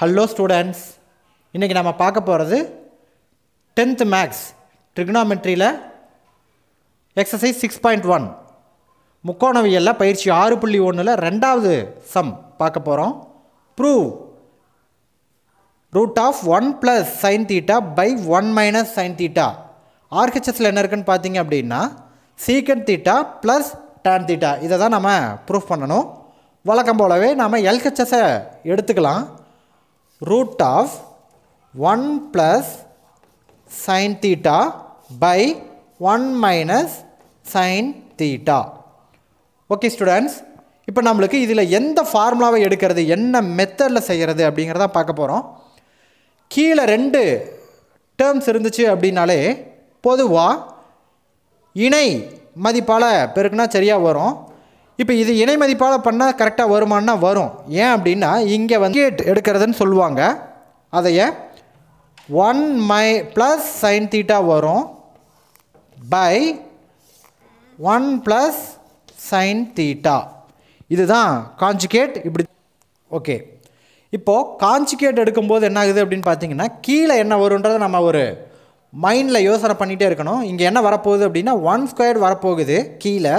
Hello students இன்றைக்கி நம்ம பார்க்க போகிறது டென்த்து மேக்ஸ் ட்ரிக்னாமெட்ரியில் எக்ஸசைஸ் சிக்ஸ் பாயிண்ட் ஒன் முக்கோணவியலில் பயிற்சி ஆறு புள்ளி ஒன்றில் ரெண்டாவது சம் பார்க்க போகிறோம் prove root of one plus sine theta by one minus sine theta ஆர்ஹெச்எஸில் என்ன இருக்குன்னு பார்த்தீங்க அப்படின்னா சீக்கன் தீட்டா ப்ளஸ் டேன் தீட்டா இதை தான் நம்ம ப்ரூஃப் பண்ணணும் வழக்கம் போலவே நம்ம எல்ஹெச்எஸை எடுத்துக்கலாம் root of 1 plus sin theta by 1 minus sin theta. Okay students இப்போ நம்மளுக்கு இதில் எந்த ஃபார்முலாவை எடுக்கிறது என்ன மெத்தடில் செய்கிறது அப்படிங்கிறத பார்க்க போகிறோம் கீழே ரெண்டு டேர்ம்ஸ் இருந்துச்சு அப்படின்னாலே பொதுவாக இணை மதிப்பால் பெருக்குனா சரியாக வரும் இப்போ இது இணை மதிப்பால் பண்ணால் கரெக்டாக வருமானா வரும் ஏன் அப்படின்னா இங்கே வந்து கேட் எடுக்கிறதுன்னு சொல்லுவாங்க அதைய ஒன் மை ப்ளஸ் சைன் தீட்டா வரும் by one plus sine theta இதுதான் காஞ்சிகேட் இப்படி ஓகே இப்போது காஞ்சிகேட் எடுக்கும்போது என்ன ஆகுது அப்படின்னு பார்த்தீங்கன்னா கீழே என்ன வரும்ன்றதை நம்ம ஒரு மைண்டில் யோசனை பண்ணிகிட்டே இருக்கணும் இங்கே என்ன வரப்போகுது அப்படின்னா ஒன் ஸ்கொயர் வரப்போகுது கீழே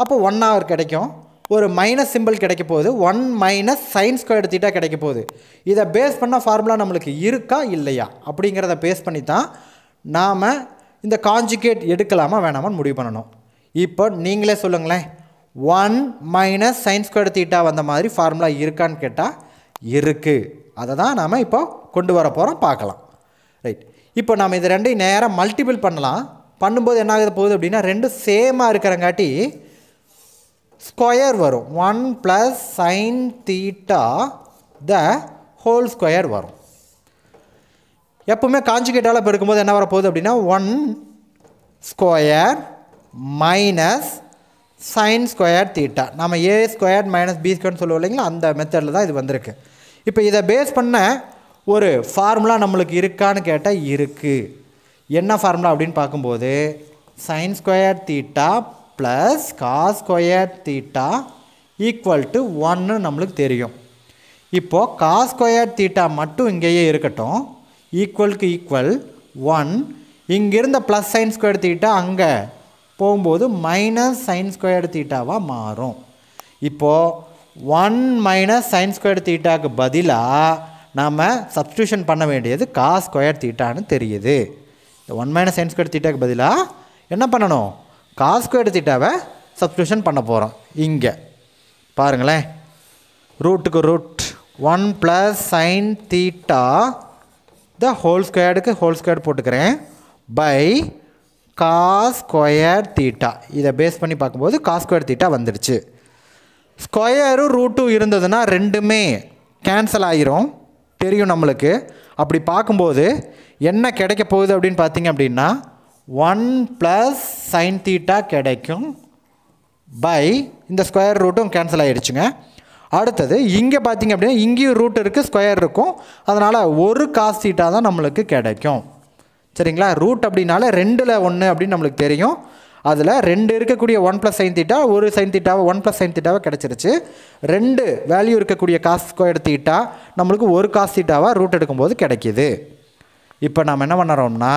அப்போ ஒன் ஹவர் கிடைக்கும் ஒரு மைனஸ் சிம்பிள் கிடைக்க போகுது one minus sine square theta கிடைக்க போகுது இதை பேஸ் பண்ண ஃபார்முலா நம்மளுக்கு இருக்கா இல்லையா அப்படிங்கிறத பேஸ் பண்ணி தான் நாம் இந்த காஞ்சிகேட் எடுக்கலாமா வேணாமான்னு முடிவு பண்ணணும் இப்போ நீங்களே சொல்லுங்களேன் one minus sine square theta வந்த மாதிரி ஃபார்முலா இருக்கான்னு கேட்டால் இருக்குது அதை தான் நாம் இப்போ கொண்டு வர போகிறோம் பார்க்கலாம் ரைட் இப்போ நம்ம இது ரெண்டையும் நேராக மல்டிபிள் பண்ணலாம் பண்ணும்போது என்ன ஆகுது போகுது அப்படின்னா ரெண்டும் சேமாக இருக்கிறங்காட்டி ஸ்கொயர் வரும் one plus sine theta the whole square வரும் எப்பவுமே காஞ்சுகேட்டால் இப்போ இருக்கும்போது என்ன வரப்போகுது அப்படின்னா one square minus sine square theta நம்ம ஏ ஸ்கொயர் மைனஸ் பி ஸ்கொயர்னு சொல்லுவோம் இல்லைங்களா அந்த மெத்தடில் தான் இது வந்திருக்கு இப்போ இதை பேஸ் பண்ண ஒரு ஃபார்முலா நம்மளுக்கு இருக்கான்னு கேட்டால் இருக்குது என்ன ஃபார்முலா அப்படின்னு பார்க்கும்போது sine square theta plus cos square theta equal to ஒன்னு நம்மளுக்கு தெரியும் இப்போது காஸ் ஸ்கொயர் தீட்டா மட்டும் இங்கேயே இருக்கட்டும் ஈக்குவலுக்கு ஈக்குவல் ஒன் இங்கிருந்த ப்ளஸ் சைன் ஸ்கொயர் தீட்டா அங்கே போகும்போது மைனஸ் சைன் ஸ்கொயர் தீட்டாவாக மாறும் இப்போது ஒன் மைனஸ் சைன் ஸ்கொயர் தீட்டாவுக்கு பதிலாக நாம் சப்ஸ்டியூஷன் பண்ண வேண்டியது காஸ் ஸ்கொயர் தீட்டான்னு தெரியுது இந்த ஒன் மைனஸ் சைன் ஸ்கொயர் தீட்டாக்கு பதிலாக என்ன பண்ணணும் காஸ் ஸ்கொயர் தீட்டாவை சப்ஸ்டியூஷன் பண்ண போகிறோம் இங்கே பாருங்களேன் ரூட்டுக்கு root one plus sine theta the whole ஸ்கொயர்டுக்கு ஹோல் ஸ்கொயர் போட்டுக்கிறேன் பை காஸ் தீட்டா இதை பேஸ் பண்ணி பார்க்கும்போது காஸ்கொயர் தீட்டா வந்துடுச்சு ஸ்கொயரும் ரூட்டும் இருந்ததுன்னா ரெண்டுமே கேன்சல் ஆகிரும் தெரியும் நம்மளுக்கு அப்படி பார்க்கும்போது என்ன கிடைக்க போகுது அப்படின்னு பார்த்தீங்க அப்படின்னா ஒன் ப்ளஸ் சைன் தீட்டா கிடைக்கும் பை இந்த ஸ்கொயர் ரூட்டும் கேன்சல் ஆகிடுச்சுங்க அடுத்தது இங்கே பார்த்தீங்க அப்படின்னா இங்கேயும் ரூட் இருக்குது ஸ்கொயர் இருக்கும் அதனால் ஒரு காஸ் தீட்டா தான் நம்மளுக்கு கிடைக்கும் சரிங்களா ரூட் அப்படின்னால ரெண்டில் ஒன்று அப்படின்னு நம்மளுக்கு தெரியும் அதில் ரெண்டு இருக்கக்கூடிய ஒன் ப்ளஸ் சைன் தீட்டா ஒரு சைன் தீட்டாவை ஒன் ப்ளஸ் சைன் தீட்டாவை கிடச்சிருச்சு ரெண்டு வேல்யூ இருக்கக்கூடிய காசு ஸ்கொயர் தீட்டா நம்மளுக்கு ஒரு காஸ் தீட்டாவாக ரூட் எடுக்கும்போது கிடைக்கிது இப்போ நம்ம என்ன பண்ணுறோம்னா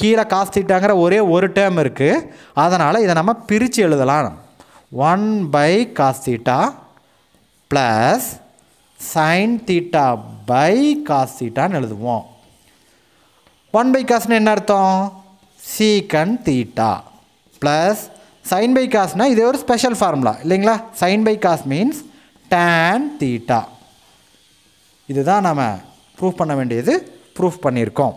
கீழே காஸ்திட்டாங்கிற ஒரே ஒரு டேம் இருக்குது அதனால் இதை நம்ம பிரித்து எழுதலாம் one by cos theta plus sine theta by காஸ்தீட்டான்னு எழுதுவோம் ஒன் பை காசுன்னு என்ன அர்த்தம் secant theta plus sine by காஸ்னால் இதே ஒரு ஸ்பெஷல் ஃபார்முலா இல்லைங்களா sine by cos means tan theta இதுதான் நம்ம ப்ரூஃப் பண்ண வேண்டியது ப்ரூஃப் பண்ணியிருக்கோம்